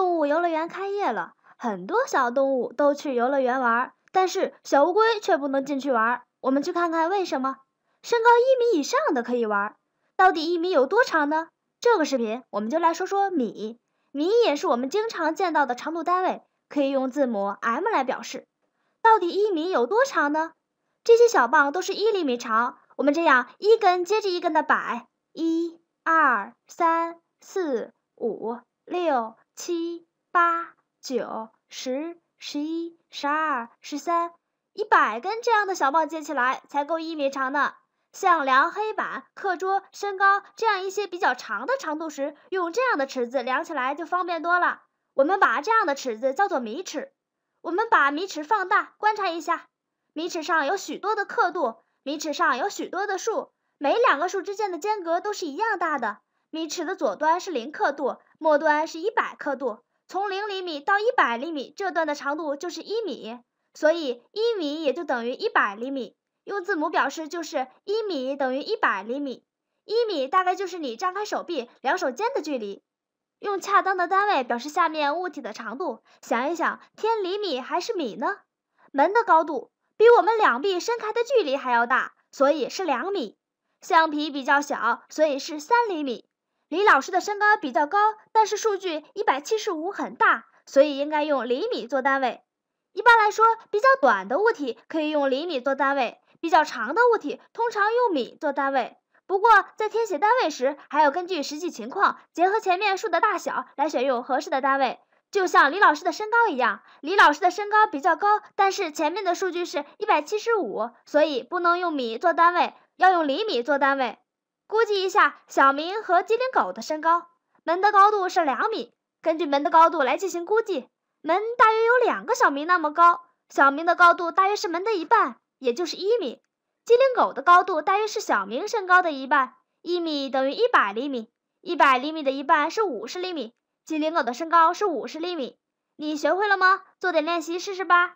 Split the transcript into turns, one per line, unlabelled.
动物游乐园开业了，很多小动物都去游乐园玩，但是小乌龟却不能进去玩。我们去看看为什么？身高一米以上的可以玩，到底一米有多长呢？这个视频我们就来说说米。米也是我们经常见到的长度单位，可以用字母 m 来表示。到底一米有多长呢？这些小棒都是一厘米长，我们这样一根接着一根的摆，一、二、三、四、五、六。七、八、九、十、十一、十二、十三，一百根这样的小棒接起来才够一米长呢。像量黑板、课桌、身高这样一些比较长的长度时，用这样的尺子量起来就方便多了。我们把这样的尺子叫做米尺。我们把米尺放大观察一下，米尺上有许多的刻度，米尺上有许多的数，每两个数之间的间隔都是一样大的。米尺的左端是零刻度，末端是一百刻度。从零厘米到一百厘米，这段的长度就是一米，所以一米也就等于一百厘米。用字母表示就是一米等于一百厘米。一米大概就是你张开手臂两手间的距离。用恰当的单位表示下面物体的长度，想一想，填厘米还是米呢？门的高度比我们两臂伸开的距离还要大，所以是两米。橡皮比较小，所以是三厘米。李老师的身高比较高，但是数据一百七十五很大，所以应该用厘米做单位。一般来说，比较短的物体可以用厘米做单位，比较长的物体通常用米做单位。不过，在填写单位时，还要根据实际情况，结合前面数的大小来选用合适的单位。就像李老师的身高一样，李老师的身高比较高，但是前面的数据是一百七十五，所以不能用米做单位，要用厘米做单位。估计一下小明和机灵狗的身高。门的高度是两米，根据门的高度来进行估计，门大约有两个小明那么高，小明的高度大约是门的一半，也就是一米。机灵狗的高度大约是小明身高的一半，一米等于一百厘米，一百厘米的一半是五十厘米，机灵狗的身高是五十厘米。你学会了吗？做点练习试试吧。